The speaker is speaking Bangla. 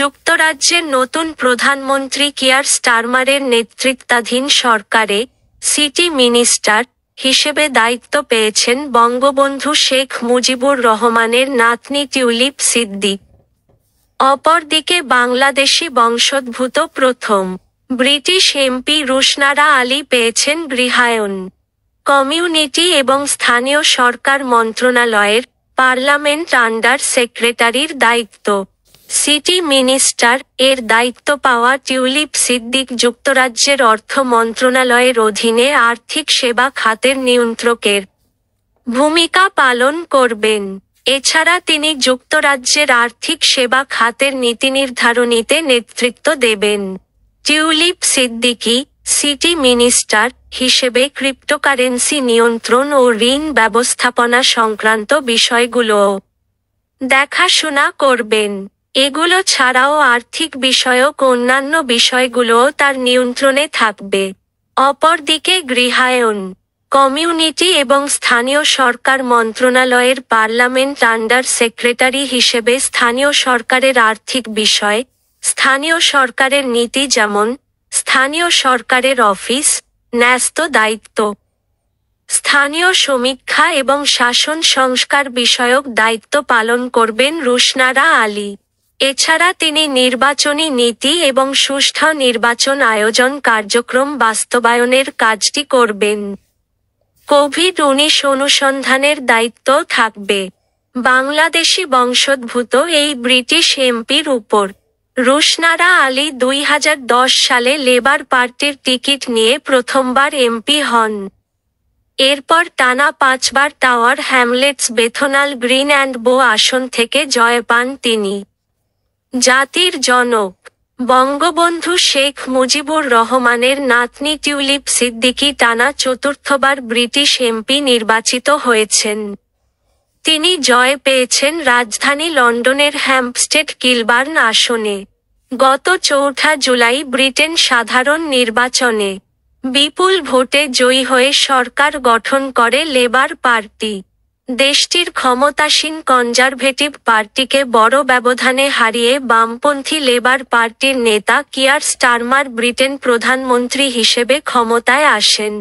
যুক্তরাজ্যের নতুন প্রধানমন্ত্রী কিয়ার স্টারমারের নেতৃত্বাধীন সরকারে সিটি মিনিস্টার হিসেবে দায়িত্ব পেয়েছেন বঙ্গবন্ধু শেখ মুজিবুর রহমানের নাতনি টিউলিপ সিদ্দি অপরদিকে বাংলাদেশি বংশোদ্ভূত প্রথম ব্রিটিশ এমপি রুশনারা আলী পেয়েছেন গৃহায়ন কমিউনিটি এবং স্থানীয় সরকার মন্ত্রণালয়ের পার্লামেন্ট আন্ডার সেক্রেটারির দায়িত্ব সিটি মিনিস্টার এর দায়িত্ব পাওয়া টিউলিপ সিদ্দিক যুক্তরাজ্যের অর্থ মন্ত্রণালয়ের অধীনে আর্থিক সেবা খাতের নিয়ন্ত্রকের ভূমিকা পালন করবেন এছাড়া তিনি যুক্তরাজ্যের আর্থিক সেবা খাতের নীতি নির্ধারণীতে নেতৃত্ব দেবেন টিউলিপ সিদ্দিকি সিটি মিনিস্টার হিসেবে ক্রিপ্টোকারেন্সি নিয়ন্ত্রণ ও ঋণ ব্যবস্থাপনা সংক্রান্ত বিষয়গুলোও দেখাশোনা করবেন এগুলো ছাড়াও আর্থিক বিষয়ক অন্যান্য বিষয়গুলোও তার নিয়ন্ত্রণে থাকবে অপরদিকে গৃহায়ন কমিউনিটি এবং স্থানীয় সরকার মন্ত্রণালয়ের পার্লামেন্ট আন্ডার সেক্রেটারি হিসেবে স্থানীয় সরকারের আর্থিক বিষয় স্থানীয় সরকারের নীতি যেমন স্থানীয় সরকারের অফিস ন্যস্ত দায়িত্ব স্থানীয় সমীক্ষা এবং শাসন সংস্কার বিষয়ক দায়িত্ব পালন করবেন রুশনারা আলী এছাড়া তিনি নির্বাচনী নীতি এবং সুষ্ঠ নির্বাচন আয়োজন কার্যক্রম বাস্তবায়নের কাজটি করবেন কোভিড উনিশ অনুসন্ধানের দায়িত্ব থাকবে বাংলাদেশি বংশোদ্ভূত এই ব্রিটিশ এমপির উপর রুশনারা আলী দুই সালে লেবার পার্টির টিকিট নিয়ে প্রথমবার এমপি হন এরপর টানা পাঁচবার Tower Hamlets Bethnal Green and Bow আসন থেকে জয় পান তিনি জাতির জনক বঙ্গবন্ধু শেখ মুজিবুর রহমানের নাতনি টিউলিপ সিদ্দিকি টানা চতুর্থবার ব্রিটিশ এমপি নির্বাচিত হয়েছেন তিনি জয় পেয়েছেন রাজধানী লন্ডনের হ্যাম্পস্টেড কিলবার্ন আসনে গত চৌঠা জুলাই ব্রিটেন সাধারণ নির্বাচনে বিপুল ভোটে জয়ী হয়ে সরকার গঠন করে লেবার পার্টি দেশটির ক্ষমতাসীন কনজারভেটিভ পার্টিকে বড় ব্যবধানে হারিয়ে বামপন্থী লেবার পার্টির নেতা কিয়ার স্টারমার ব্রিটেন প্রধানমন্ত্রী হিসেবে ক্ষমতায় আসেন